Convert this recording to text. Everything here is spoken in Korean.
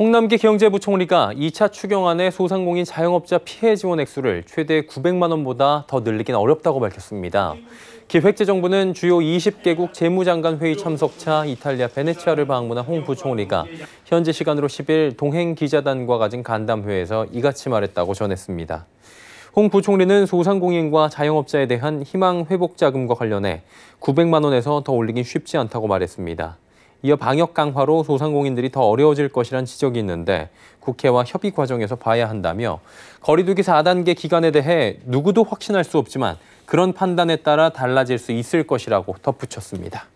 홍남기 경제부총리가 2차 추경안에 소상공인 자영업자 피해 지원 액수를 최대 900만 원보다 더 늘리긴 어렵다고 밝혔습니다. 기획재정부는 주요 20개국 재무장관 회의 참석차 이탈리아 베네치아를 방문한 홍 부총리가 현지 시간으로 10일 동행 기자단과 가진 간담회에서 이같이 말했다고 전했습니다. 홍 부총리는 소상공인과 자영업자에 대한 희망 회복 자금과 관련해 900만 원에서 더 올리긴 쉽지 않다고 말했습니다. 이어 방역 강화로 소상공인들이 더 어려워질 것이란 지적이 있는데 국회와 협의 과정에서 봐야 한다며 거리두기 4단계 기간에 대해 누구도 확신할 수 없지만 그런 판단에 따라 달라질 수 있을 것이라고 덧붙였습니다.